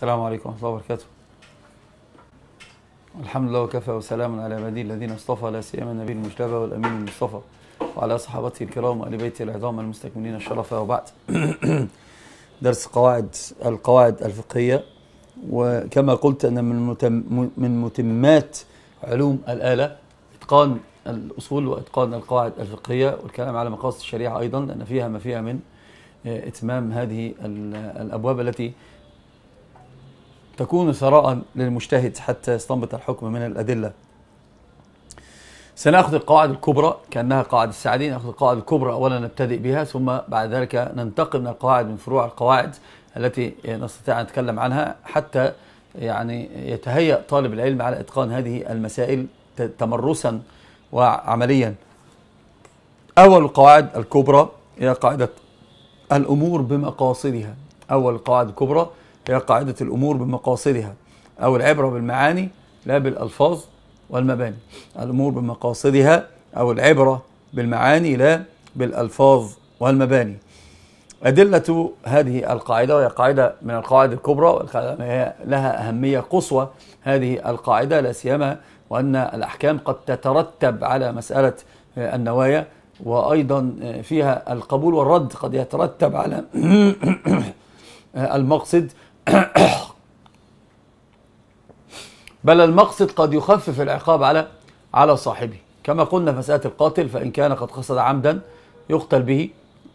السلام عليكم ورحمة الله وبركاته الحمد لله وكفى وسلام على عباده الذين اصطفى لا سيما النبي المجتبى والأمين المصطفى وعلى صحابته الكرام وآل بيته العظام المستكملين الشرف وبعد درس قواعد القواعد الفقهية وكما قلت أن من متم من متمات علوم الآلة إتقان الأصول وإتقان القواعد الفقهية والكلام على مقاصد الشريعة أيضا لأن فيها ما فيها من آه، إتمام هذه الأبواب التي تكون ثراء للمجتهد حتى يستنبط الحكم من الأدلة سنأخذ القواعد الكبرى كأنها قواعد السعدي نأخذ القواعد الكبرى أولا نبتدئ بها ثم بعد ذلك ننتقل من القواعد من فروع القواعد التي نستطيع أن نتكلم عنها حتى يعني يتهيأ طالب العلم على إتقان هذه المسائل تمرسا وعمليا أول القواعد الكبرى هي قاعدة الأمور بمقاصدها أول القواعد الكبرى هي قاعدة الأمور بمقاصدها أو العبرة بالمعاني لا بالألفاظ والمباني الأمور بمقاصدها أو العبرة بالمعاني لا بالألفاظ والمباني أدلة هذه القاعدة وهي قاعدة من القواعد الكبرى لها أهمية قصوى هذه القاعدة لا سيما وأن الأحكام قد تترتب على مسألة النوايا وأيضا فيها القبول والرد قد يترتب على المقصد بل المقصد قد يخفف العقاب على على صاحبه كما قلنا في مسألة القاتل فإن كان قد قصد عمدا يقتل به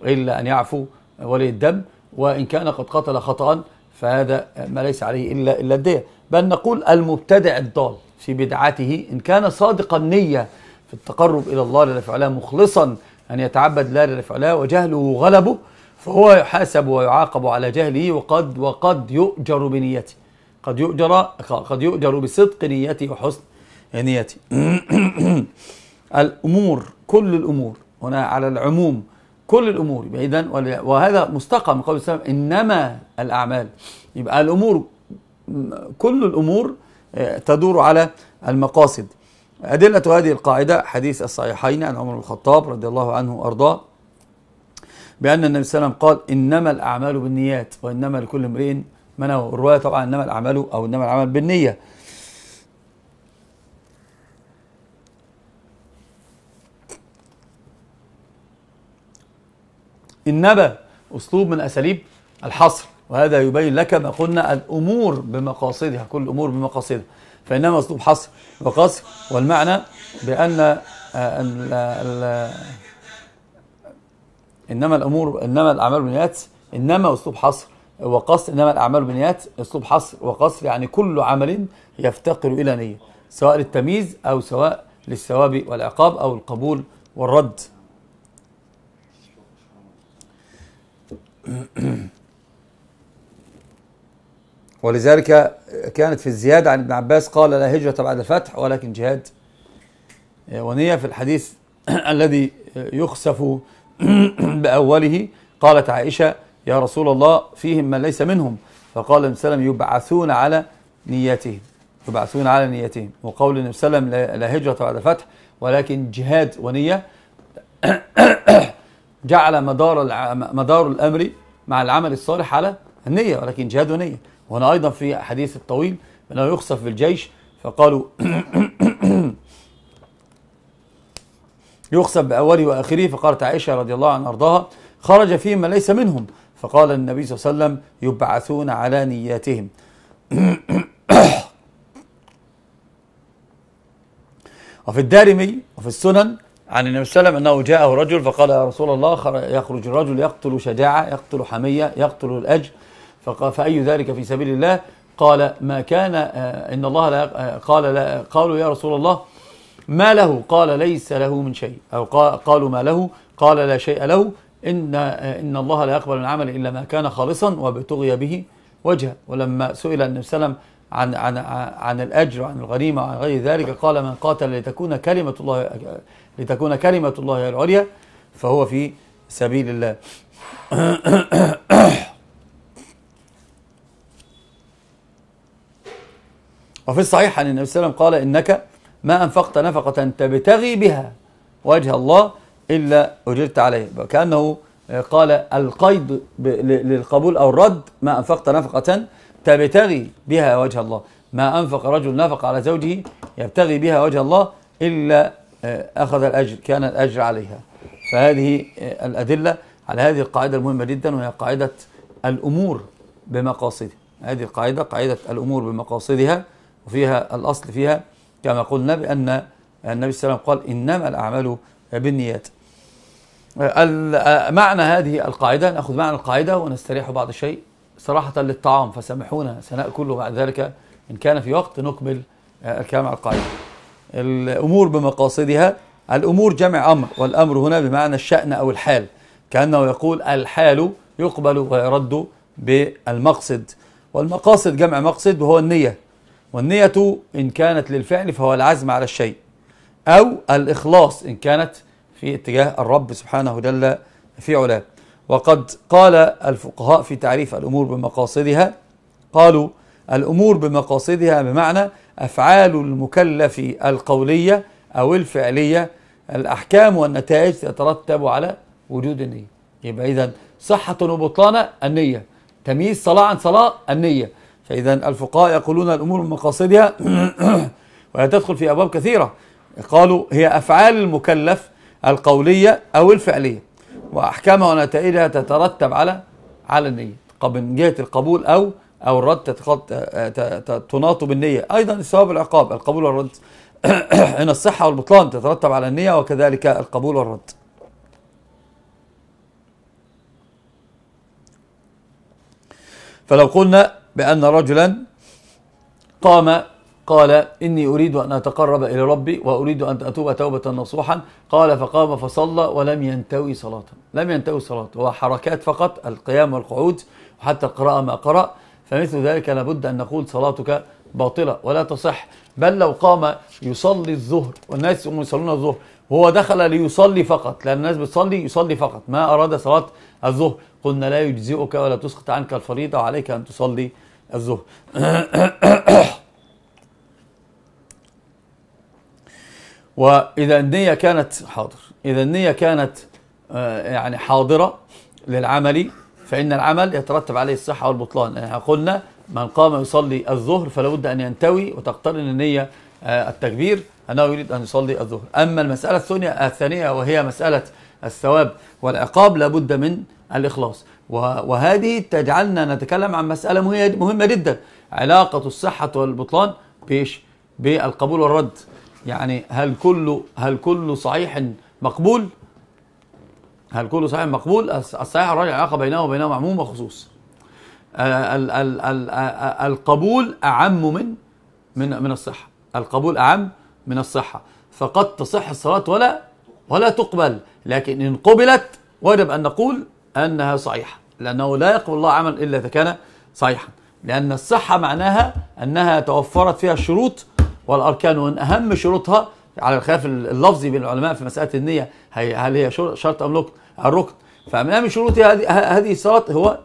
إلا أن يعفو ولي الدم وإن كان قد قتل خطأ فهذا ما ليس عليه إلا إلا الدية بل نقول المبتدع الضال في بدعته إن كان صادق النية في التقرب إلى الله لله فعلا مخلصا أن يتعبد الله لله فعلا وجهله غلبه فهو يحاسب ويعاقب على جهله وقد وقد يؤجر بنيته قد يؤجر قد يؤجر بصدق نيته وحسن نيته الأمور كل الأمور هنا على العموم كل الأمور إذا وهذا مستقى من قول السلام إنما الأعمال يبقى الأمور كل الأمور آه، تدور على المقاصد أدلة هذه القاعدة حديث الصحيحين عن عمر بن الخطاب رضي الله عنه وأرضاه بأن النبي صلى الله عليه وسلم قال إنما الأعمال بالنيات وإنما لكل امرئ ما نوى الرواية طبعا إنما الأعمال أو إنما العمل بالنية إنما أسلوب من أساليب الحصر وهذا يبين لك ما قلنا الأمور بمقاصدها كل الأمور بمقاصدها فإنما أسلوب حصر وقصر والمعنى بأن الـ آه، الـ إنما الأمور إنما الأعمال بالنيات إنما أسلوب حصر وقصر إنما الأعمال بالنيات أسلوب حصر وقصر يعني كل عمل يفتقر إلى نية سواء للتمييز أو سواء للثواب والعقاب أو القبول والرد ولذلك كانت في الزيادة عن ابن عباس قال لا هجرة بعد الفتح ولكن جهاد ونية في الحديث الذي يخسف بأوله قالت عائشة يا رسول الله فيهم من ليس منهم فقال النبي صلى الله عليه وسلم يبعثون على نياتهم يبعثون على نيتهم وقول النبي صلى الله عليه وسلم لا هجرة بعد فتح ولكن جهاد ونية جعل مدار مدار الأمر مع العمل الصالح على النية ولكن جهاد ونية وهنا أيضا في حديث الطويل أنه يخصف بالجيش فقالوا يخسب بأوله وآخره فقالت عائشة رضي الله عنها أرضاها خرج فيهم من ليس منهم فقال النبي صلى الله عليه وسلم يبعثون على نياتهم وفي الدارمي وفي السنن عن النبي صلى الله عليه وسلم أنه جاءه رجل فقال يا رسول الله يخرج الرجل يقتل شجاعة يقتل حمية يقتل الأجر فقال فأي ذلك في سبيل الله قال ما كان آه، إن الله لا آه، قال لا قالوا يا رسول الله ما له قال ليس له من شيء أو قالوا ما له قال لا شيء له إن, إن الله لا يقبل من عمل إلا ما كان خالصا وابتغي به وجهه ولما سئل النبي صلى الله عليه وسلم عن, عن, عن الأجر عن الغريمة وعن غير ذلك قال من قاتل لتكون كلمة الله لتكون كلمة الله العليا فهو في سبيل الله وفي الصحيح عن النبي صلى الله عليه وسلم قال إنك ما أنفقت نفقة تبتغي بها وجه الله إلا أجرت عليه كأنه قال القيد للقبول أو الرد ما أنفقت نفقة تبتغي بها وجه الله ما أنفق رجل نفق على زوجه يبتغي بها وجه الله إلا آه، أخذ الأجر كان الأجر عليها فهذه آه، الأدلة على هذه القاعدة المهمة جدا وهي قاعدة الأمور بمقاصدها هذه القاعدة قاعدة الأمور بمقاصدها وفيها الأصل فيها كما قلنا بأن النبي صلى الله عليه وسلم قال إنما الأعمال بالنيات معنى هذه القاعدة نأخذ معنى القاعدة ونستريح بعض الشيء صراحة للطعام فسامحونا سنأكله بعد ذلك إن كان في وقت نكمل آه، الكلام على القاعدة الأمور بمقاصدها الأمور جمع أمر والأمر هنا بمعنى الشأن أو الحال كأنه يقول الحال يقبل ويرد بالمقصد والمقاصد جمع مقصد وهو النية والنية إن كانت للفعل فهو العزم على الشيء أو الإخلاص إن كانت في اتجاه الرب سبحانه جل في علاه وقد قال الفقهاء في تعريف الأمور بمقاصدها قالوا الأمور بمقاصدها بمعنى أفعال المكلف القولية أو الفعلية الأحكام والنتائج تترتب على وجود النية يبقى إذا صحة وبطلانة النية تمييز صلاة عن صلاة النية فإذا الفقهاء يقولون الأمور بمقاصدها وهي تدخل في أبواب كثيرة قالوا هي أفعال المكلف القولية أو الفعلية وأحكامها ونتائجها تترتب على على النية من جهة القبول أو أو الرد تناط بالنية أيضا الثواب والعقاب القبول والرد إن الصحة والبطلان تترتب على النية وكذلك القبول والرد فلو قلنا بأن رجلا قام قال إني أريد أن أتقرب إلى ربي وأريد أن أتوب توبة نصوحا قال فقام فصلى ولم ينتوي صلاة لم ينتوي صلاة هو حركات فقط القيام والقعود وحتى القراءة ما قرأ فمثل ذلك لابد أن نقول صلاتك باطلة ولا تصح بل لو قام يصلي الظهر والناس يصلون الظهر وهو دخل ليصلي فقط لأن الناس بتصلي يصلي فقط ما أراد صلاة الظهر قلنا لا يجزئك ولا تسقط عنك الفريضة وعليك أن تصلي الظهر وإذا النية كانت حاضر إذا النية كانت آه، يعني حاضرة للعمل فإن العمل يترتب عليه الصحة والبطلان يعني قلنا من قام يصلي الظهر فلا بد أن ينتوي وتقترن النية آه، التكبير أنه يريد أن يصلي الظهر أما المسألة الثانية الثانية وهي مسألة الثواب والعقاب لابد من الإخلاص وهذه تجعلنا نتكلم عن مسألة مهمة جدا علاقة الصحة والبطلان بإيش؟ بالقبول والرد يعني هل كله هل كله صحيح مقبول؟ هل كله صحيح مقبول؟ الصحيح والرد علاقة بينه وبينه معموم وخصوص آه، ال ال ال آه، آه، القبول أعم من من من الصحة القبول أعم من الصحة فقد تصح الصلاة ولا ولا تقبل لكن إن قبلت وجب أن نقول أنها صحيحة لأنه لا يقبل الله عمل إلا إذا كان صحيحا لأن الصحة معناها أنها توفرت فيها الشروط والأركان ومن أهم شروطها على الخلاف اللفظي بين العلماء في مسألة النية هل هي شرط أم ركن الركن فمن أهم شروط هذه الصلاة هو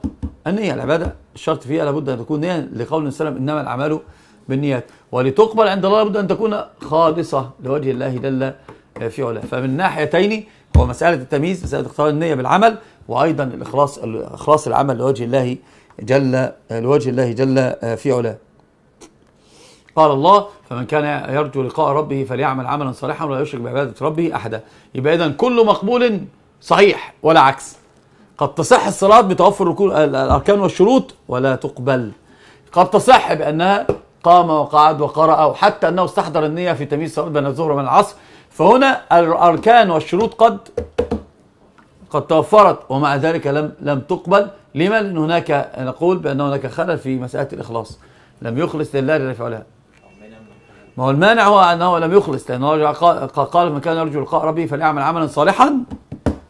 النية العبادة الشرط فيها لابد أن تكون نية لقول صلى الله عليه وسلم إنما الأعمال بالنيات ولتقبل عند الله لابد أن تكون خالصة لوجه الله جل في علاه فمن ناحيتين هو مسألة التمييز مسألة اختيار النية بالعمل وأيضا الإخلاص إخلاص العمل لوجه الله جل لوجه الله جل في علاه قال الله فمن كان يرجو لقاء ربه فليعمل عملا صالحا ولا يشرك بعبادة ربه أحدا يبقى إذا كل مقبول صحيح ولا عكس قد تصح الصلاة بتوفر الأركان والشروط ولا تقبل قد تصح بأنها قام وقعد وقرأ وحتى أنه استحضر النية في تمييز صلاة بين الظهر ومن العصر فهنا الأركان والشروط قد قد توفرت ومع ذلك لم لم تقبل لما لأن هناك نقول بأن هناك خلل في مسألة الإخلاص لم يخلص لله لرفع لها ما هو المانع هو أنه لم يخلص لأنه قال من كان يرجو لقاء ربه فليعمل عملا صالحا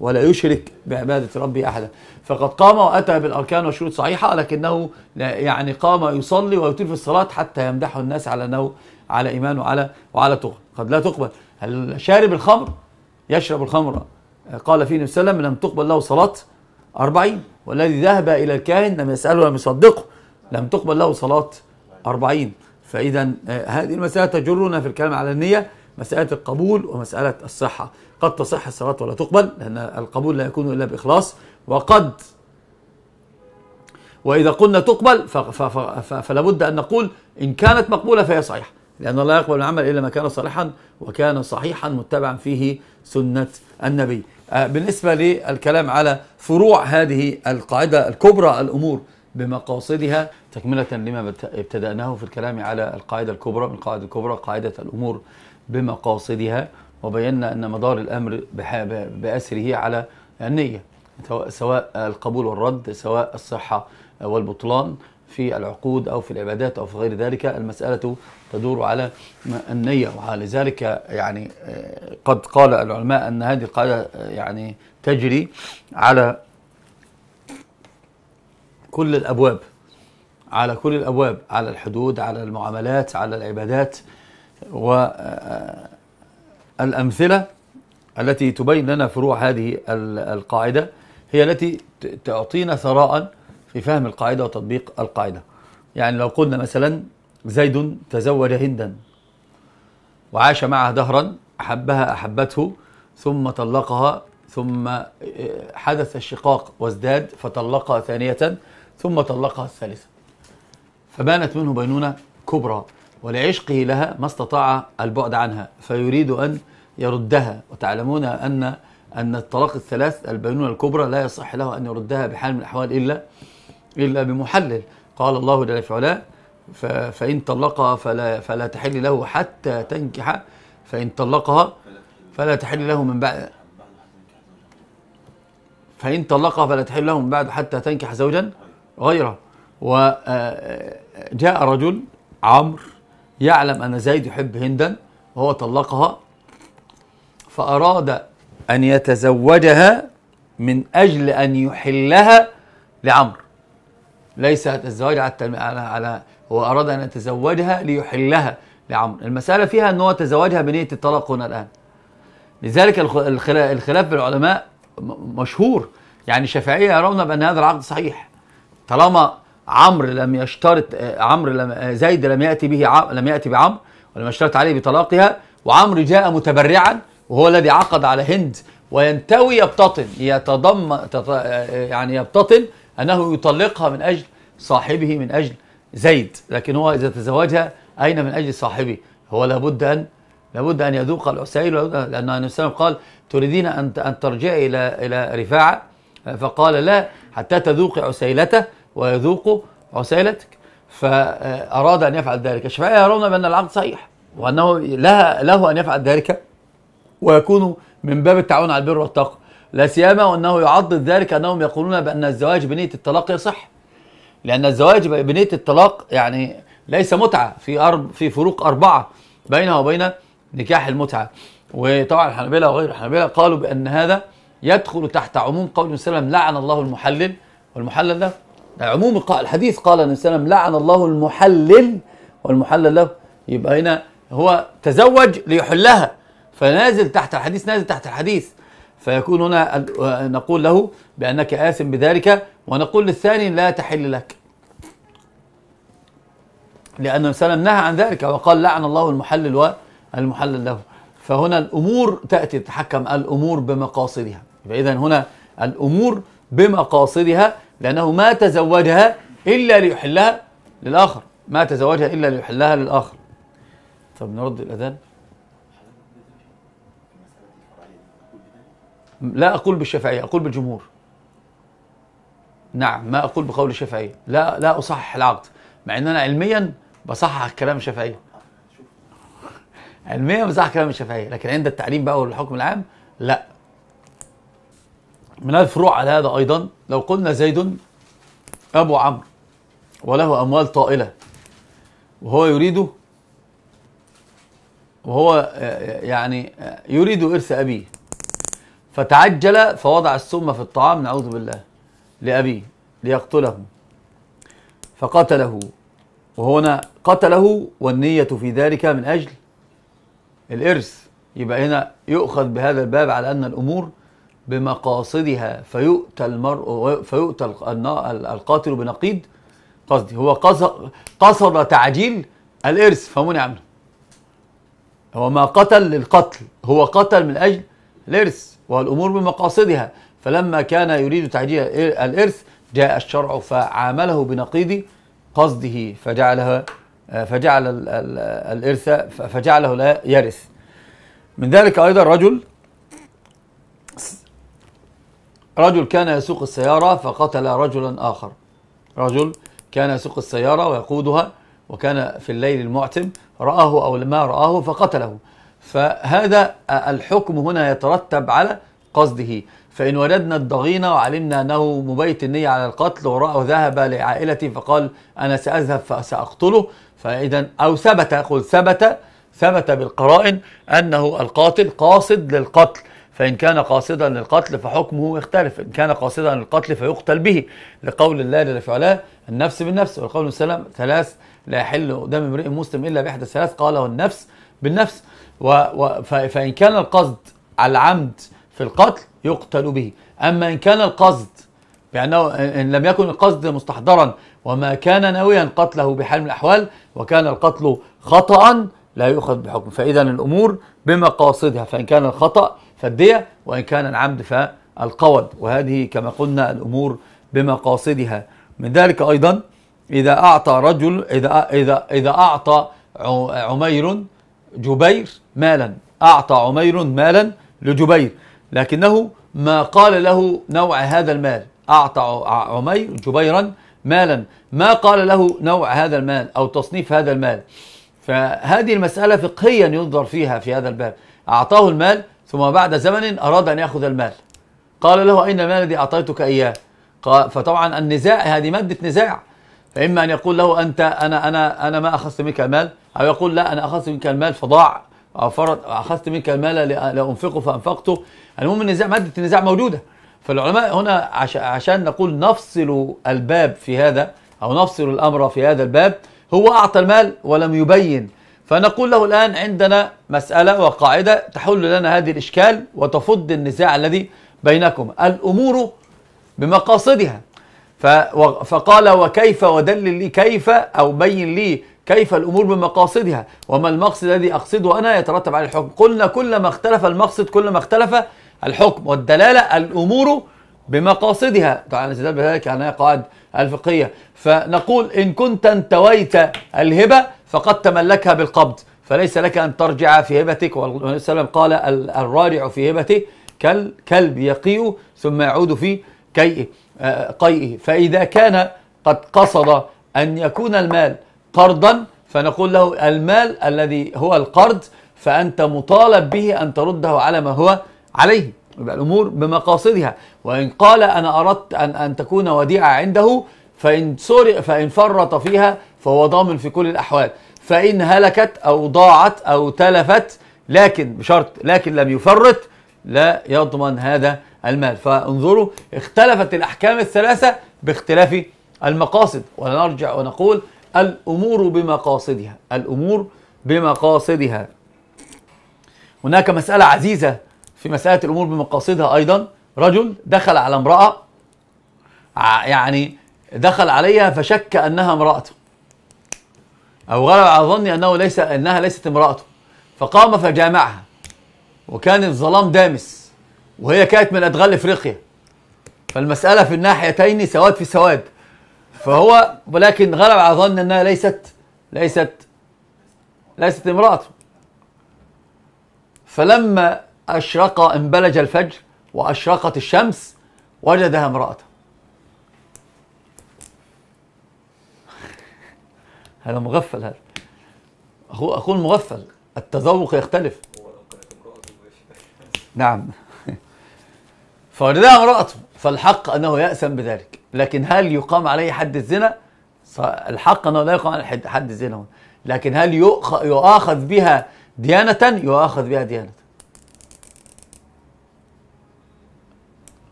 ولا يشرك بعبادة ربه أحدا فقد قام وأتى بالأركان والشروط صحيحة لكنه يعني قام يصلي ويطيل في الصلاة حتى يمدح الناس على أنه على إيمان وعلى وعلى تقل قد لا تقبل هل شارب الخمر يشرب الخمر قال فيه النبي صلى الله عليه وسلم لم تقبل له صلاة أربعين والذي ذهب إلى الكاهن لم يسأله ولم يصدقه لم تقبل له صلاة أربعين فإذا آه، هذه المسألة تجرنا في الكلام على النية مسألة القبول ومسألة الصحة قد تصح الصلاة ولا تقبل لأن القبول لا يكون إلا بإخلاص وقد وإذا قلنا تقبل فلابد أن نقول إن كانت مقبولة فهي صحيحة لأن الله يقبل العمل إلا ما كان صالحا وكان صحيحا متبعا فيه سنة النبي آه، بالنسبة للكلام على فروع هذه القاعدة الكبرى الأمور بمقاصدها تكملة لما ابتدأناه في الكلام على القاعدة الكبرى من القاعدة الكبرى قاعدة الأمور بمقاصدها وبينا أن مدار الأمر بأسره على النية سواء القبول والرد سواء الصحة والبطلان في العقود أو في العبادات أو في غير ذلك المسألة تدور على النية ولذلك يعني آه، قد قال العلماء أن هذه القاعدة آه، يعني تجري على كل الأبواب على كل الأبواب على الحدود على المعاملات على العبادات والأمثلة آه، التي تبين لنا فروع هذه القاعدة هي التي تعطينا ثراء في فهم القاعدة وتطبيق القاعدة يعني لو قلنا مثلا زيد تزوج هندا وعاش معها دهرا أحبها أحبته ثم طلقها ثم آه، حدث الشقاق وازداد فطلقها ثانية ثم طلقها الثالثة فبانت منه بينونة كبرى ولعشقه لها ما استطاع البعد عنها فيريد أن يردها وتعلمون أن أن الطلاق الثلاث البينونة الكبرى لا يصح له أن يردها بحال من الأحوال إلا إلا بمحلل قال الله جل في علاه فإن طلقها فلا, فلا تحل له حتى تنكح فإن طلقها فلا تحل له من بعد فإن طلقها فلا تحل له من بعد حتى تنكح زوجا غيره وجاء آه، رجل عمرو يعلم أن زيد يحب هندا وهو طلقها فأراد أن يتزوجها من أجل أن يحلها لعمرو ليس الزواج على على هو أراد أن يتزوجها ليحلها لعمرو المسألة فيها أن هو تزوجها بنية الطلاق هنا الآن لذلك الخلاف بالعلماء مشهور يعني الشافعية يرون بأن هذا العقد صحيح طالما عمرو لم يشترط عمرو لم زيد لم يأتي به عم لم يأتي بعمرو ولم يشترط عليه بطلاقها وعمرو جاء متبرعا وهو الذي عقد على هند وينتوي يبتطن يتضم يعني يبتطن أنه يطلقها من أجل صاحبه من أجل زيد لكن هو إذا تزوجها أين من أجل صاحبي هو لابد أن لابد أن يذوق العسيل لأن النبي قال تريدين أن أن ترجعي إلى إلى رفاعة فقال لا حتى تذوقي عسيلته ويذوق عسيلتك فأراد أن يفعل ذلك الشفعية يرون بأن العقد صحيح وأنه لها له أن يفعل ذلك ويكون من باب التعاون على البر والتقوى لا سيما وأنه يعضد ذلك أنهم يقولون بأن الزواج بنية الطلاق يصح لأن الزواج بنية الطلاق يعني ليس متعة في أرب في فروق أربعة بينها وبين نكاح المتعة وطبعا الحنابلة وغير الحنابلة قالوا بأن هذا يدخل تحت عموم قول النبي صلى الله عليه وسلم لعن الله المحلل والمحلل له عموم الحديث قال النبي صلى الله عليه وسلم لعن الله المحلل والمحلل له يبقى هنا هو تزوج ليحلها فنازل تحت الحديث نازل تحت الحديث فيكون هنا نقول له بأنك آثم بذلك ونقول للثاني لا تحل لك لأن الإنسان نهى عن ذلك وقال لعن الله المحلل والمحلل له فهنا الأمور تأتي تتحكم الأمور بمقاصدها فإذا هنا الأمور بمقاصدها لأنه ما تزوجها إلا ليحلها للآخر ما تزوجها إلا ليحلها للآخر طب نرد الأذان لا أقول بالشافعية أقول بالجمهور نعم ما أقول بقول الشافعية لا لا أصحح العقد مع أن أنا علميا بصحح كلام الشافعية علميا بصحح كلام الشافعية لكن عند التعليم بقى والحكم العام لا من الفروع على هذا أيضا لو قلنا زيد أبو عمرو وله أموال طائلة وهو يريد وهو آه، آه، يعني آه، يريد إرث أبيه فتعجل فوضع السم في الطعام نعوذ بالله لأبيه ليقتله فقتله وهنا قتله والنية في ذلك من أجل الإرث يبقى هنا يؤخذ بهذا الباب على أن الأمور بمقاصدها فيؤتى المرء فيؤتى القاتل بنقيض قصدي هو قصد تعجيل الإرث فمنع منه هو ما قتل للقتل هو قتل من أجل الإرث والأمور بمقاصدها فلما كان يريد تعجيل الإرث جاء الشرع فعامله بنقيض قصده فجعلها فجعل الإرث فجعله لا يرث من ذلك أيضا رجل رجل كان يسوق السيارة فقتل رجلا آخر رجل كان يسوق السيارة ويقودها وكان في الليل المعتم رآه أو ما رآه فقتله فهذا الحكم هنا يترتب على قصده فإن وجدنا الضغينة وعلمنا أنه مبيت النية على القتل ذهب لعائلتي فقال أنا سأذهب فسأقتله فإذا أو ثبت قل ثبت ثبت بالقرائن أنه القاتل قاصد للقتل فإن كان قاصدا للقتل فحكمه يختلف إن كان قاصدا للقتل فيقتل به لقول الله جل في علاه النفس بالنفس ولقوله السلام ثلاث لا يحل دم امرئ مسلم إلا بإحدى ثلاث قاله النفس بالنفس و و فإن كان القصد على العمد في القتل يقتل به أما إن كان القصد بأنه إن لم يكن القصد مستحضرا وما كان ناويا قتله بحال من الأحوال وكان القتل خطأ لا يؤخذ بحكم فإذا الأمور بمقاصدها فإن كان الخطأ فالدية وإن كان العمد فالقود وهذه كما قلنا الأمور بمقاصدها من ذلك أيضا إذا أعطى رجل إذا إذا إذا أعطى عمير جبير مالا أعطى عمير مالا لجبير لكنه ما قال له نوع هذا المال أعطى عمير جبيرا مالا ما قال له نوع هذا المال أو تصنيف هذا المال فهذه المسألة فقهيا ينظر فيها في هذا الباب أعطاه المال ثم بعد زمن أراد أن يأخذ المال قال له أين المال الذي أعطيتك إياه فطبعا النزاع هذه مادة نزاع فإما أن يقول له أنت أنا أنا أنا ما أخذت منك المال أو يقول لا أنا أخذت منك المال فضاع فرض اخذت منك المال لانفقه فانفقته المهم النزاع ماده النزاع موجوده فالعلماء هنا عشان نقول نفصل الباب في هذا او نفصل الامر في هذا الباب هو اعطى المال ولم يبين فنقول له الان عندنا مساله وقاعده تحل لنا هذه الاشكال وتفض النزاع الذي بينكم الامور بمقاصدها فقال وكيف ودلل لي كيف او بين لي كيف الأمور بمقاصدها وما المقصد الذي أقصده أنا يترتب عليه الحكم قلنا كلما اختلف المقصد كلما اختلف الحكم والدلالة الأمور بمقاصدها تعالى نستدل بذلك على قواعد الفقهية فنقول إن كنت انتويت الهبة فقد تملكها بالقبض فليس لك أن ترجع في هبتك والنبي صلى الله عليه وسلم قال الرارع في هبته كالكلب يقي ثم يعود في كيئه آه، قيئه فإذا كان قد قصد أن يكون المال قرضا فنقول له المال الذي هو القرض فأنت مطالب به أن ترده على ما هو عليه يبقى الأمور بمقاصدها وإن قال أنا أردت أن, أن تكون وديعة عنده فإن, سرق فإن فرط فيها فهو ضامن في كل الأحوال فإن هلكت أو ضاعت أو تلفت لكن بشرط لكن لم يفرط لا يضمن هذا المال فانظروا اختلفت الأحكام الثلاثة باختلاف المقاصد ونرجع ونقول الأمور بمقاصدها الأمور بمقاصدها هناك مسألة عزيزة في مسألة الأمور بمقاصدها أيضا رجل دخل على امرأة يعني دخل عليها فشك أنها امرأته أو غلب على ظني أنه ليس أنها ليست امرأته فقام فجامعها وكان الظلام دامس وهي كانت من أدغال إفريقيا فالمسألة في الناحيتين سواد في سواد فهو ولكن غلب على ظن انها ليست ليست ليست امراته فلما اشرق انبلج الفجر واشرقت الشمس وجدها امراته هذا مغفل هذا اخو اخو المغفل التذوق يختلف نعم فوجدها امراته فالحق انه يأسم بذلك لكن هل يقام عليه حد الزنا الحق أنه لا يقام عليه حد الزنا هنا لكن هل يؤاخذ بها ديانة يؤاخذ بها ديانة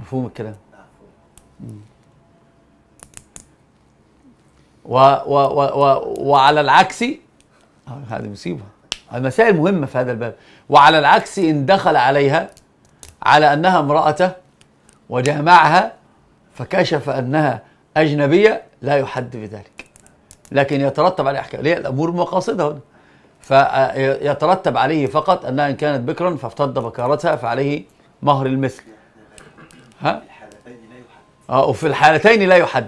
مفهوم الكلام و و و و وعلى العكس آه، هذه مصيبة المسائل مهمة في هذا الباب وعلى العكس إن دخل عليها على أنها امرأته وجامعها فكشف أنها أجنبية لا يحد بذلك لكن يترتب عليه أحكام ليه الأمور مقاصدها هنا فيترتب عليه فقط أنها إن كانت بكرا فافتد بكارتها فعليه مهر المثل ها؟ اه وفي الحالتين لا يحد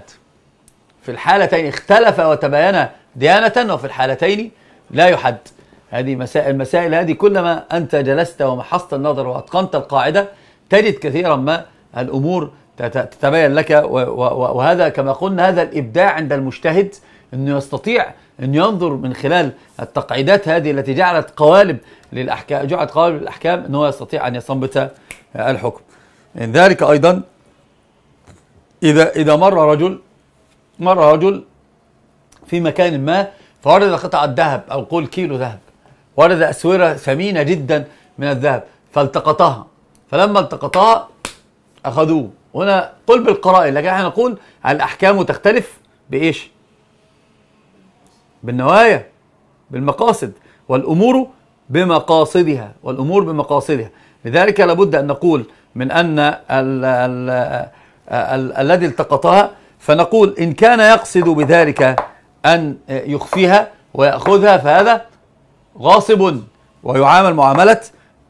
في الحالتين اختلف وتباين ديانة وفي الحالتين لا يحد هذه مسائل المسائل هذه كلما أنت جلست ومحصت النظر وأتقنت القاعدة تجد كثيرا ما الأمور تتبين لك وهذا كما قلنا هذا الإبداع عند المجتهد أنه يستطيع أن ينظر من خلال التقعيدات هذه التي جعلت قوالب للأحكام جعلت قوالب للأحكام أنه يستطيع أن يستنبط الحكم من ذلك أيضا إذا إذا مر رجل مر رجل في مكان ما فوجد قطعة ذهب أو قول كيلو ذهب وجد أسورة ثمينة جدا من الذهب فالتقطها فلما التقطها أخذوه هنا قل بالقرائن لكن احنا نقول الأحكام تختلف بإيش؟ بالنوايا بالمقاصد والأمور بمقاصدها والأمور بمقاصدها لذلك لابد أن نقول من أن الذي التقطها فنقول إن كان يقصد بذلك أن يخفيها ويأخذها فهذا غاصب ويعامل معاملة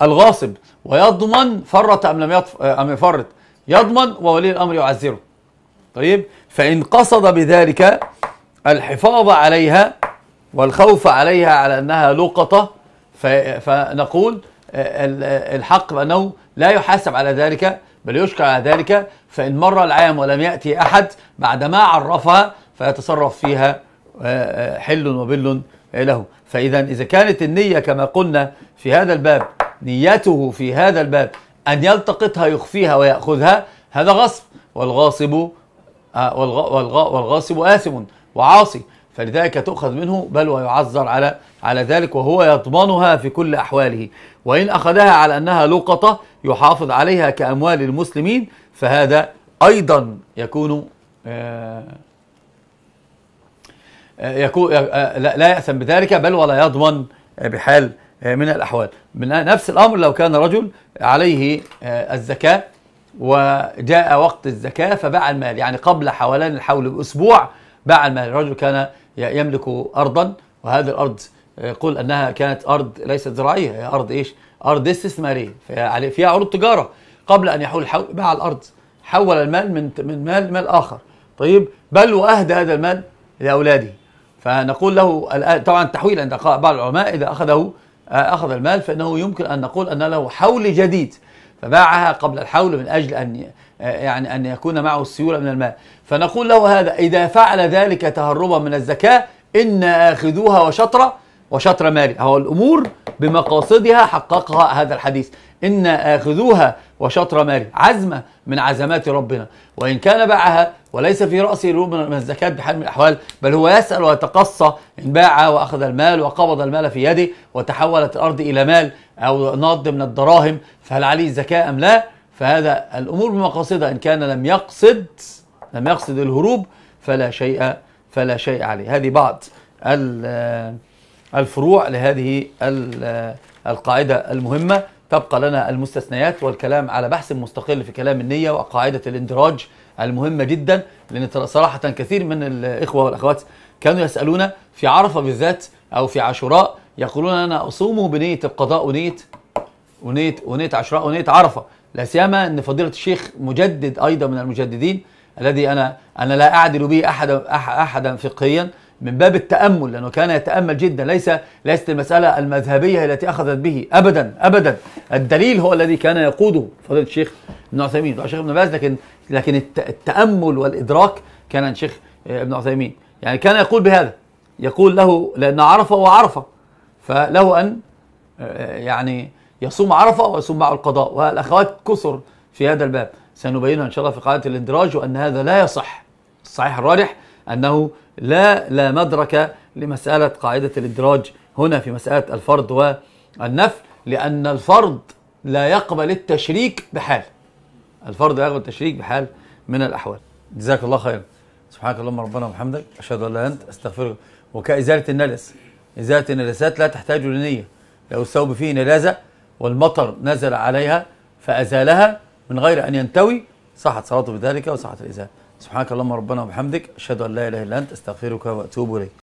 الغاصب ويضمن فرط أم لم يفرط يضمن وولي الأمر يعزره طيب فإن قصد بذلك الحفاظ عليها والخوف عليها على أنها لقطة فنقول الحق بأنه لا يحاسب على ذلك بل يشكر على ذلك فإن مر العام ولم يأتي أحد بعد ما عرفها فيتصرف فيها آه، آه، حل وبل له فإذا إذا كانت النية كما قلنا في هذا الباب نيته في هذا الباب أن يلتقطها يخفيها ويأخذها هذا غصب والغاصب آه، والغاصب آثم وعاصي فلذلك تؤخذ منه بل ويعذر على على ذلك وهو يضمنها في كل أحواله وإن أخذها على أنها لقطة يحافظ عليها كأموال المسلمين فهذا أيضا يكون آه، آه، يكون لا يأثم بذلك بل ولا يضمن بحال آه، من الأحوال نفس الأمر لو كان رجل عليه آه، الزكاة وجاء وقت الزكاة فباع المال يعني قبل حولان الحول بأسبوع باع المال الرجل كان يملك أرضا وهذه الأرض آه، قل أنها كانت أرض ليست زراعية هي أرض إيش أرض استثمارية فيها عروض تجارة قبل أن يحول الحول باع الأرض حول المال من من مال مال آخر طيب بل وأهدى هذا المال لأولاده فنقول له الآن طبعا التحويل عند بعض العلماء إذا أخذه أخذ المال فإنه يمكن أن نقول أن له حول جديد فباعها قبل الحول من أجل أن يعني أن يكون معه السيولة من المال فنقول له هذا إذا فعل ذلك تهربا من الزكاة إن آخذوها وشطرة وشطر مالي هو الأمور بمقاصدها حققها هذا الحديث إنا آخذوها وشطر ماري عزمة من عزمات ربنا وإن كان باعها وليس في رأسه لون من الزكاة بحال من الأحوال بل هو يسأل ويتقصى إن باع وأخذ المال وقبض المال في يده وتحولت الأرض إلى مال أو ناض من الدراهم فهل عليه زكاة أم لا فهذا الأمور بمقاصدها إن كان لم يقصد لم يقصد الهروب فلا شيء فلا شيء عليه هذه بعض الفروع لهذه القاعدة المهمة تبقى لنا المستثنيات والكلام على بحث مستقل في كلام النية وقاعدة الاندراج المهمة جدا لأن صراحة كثير من الإخوة والأخوات كانوا يسألون في عرفة بالذات أو في عاشوراء يقولون أنا أصوم بنية القضاء ونية ونية ونية عاشوراء ونية عرفة لا سيما أن فضيلة الشيخ مجدد أيضا من المجددين الذي أنا أنا لا أعدل به أحدا أحدا فقهيا من باب التأمل لأنه كان يتأمل جدا ليس ليست المسألة المذهبية التي أخذت به أبدا أبدا الدليل هو الذي كان يقوده فضيلة الشيخ ابن عثيمين الشيخ ابن باز لكن لكن التأمل والإدراك كان الشيخ آه، ابن عثيمين يعني كان يقول بهذا يقول له لأن عرفة وعرفة فله أن آه، يعني يصوم عرفة ويصوم معه القضاء والأخوات كثر في هذا الباب سنبينها إن شاء الله في قاعدة الاندراج وأن هذا لا يصح الصحيح الراجح أنه لا لا مدرك لمسألة قاعدة الإدراج هنا في مسألة الفرض والنفل لأن الفرض لا يقبل التشريك بحال الفرض لا يقبل التشريك بحال من الأحوال جزاك الله خيرا سبحانك اللهم ربنا وبحمدك أشهد أن لا أنت أستغفرك وكإزالة النلس إزالة النلسات لا تحتاج لنية لو الثوب فيه نلازة والمطر نزل عليها فأزالها من غير أن ينتوي صحت صلاته بذلك وصحت الإزالة سبحانك اللهم ربنا وبحمدك أشهد أن لا إله إلا أنت أستغفرك وأتوب إليك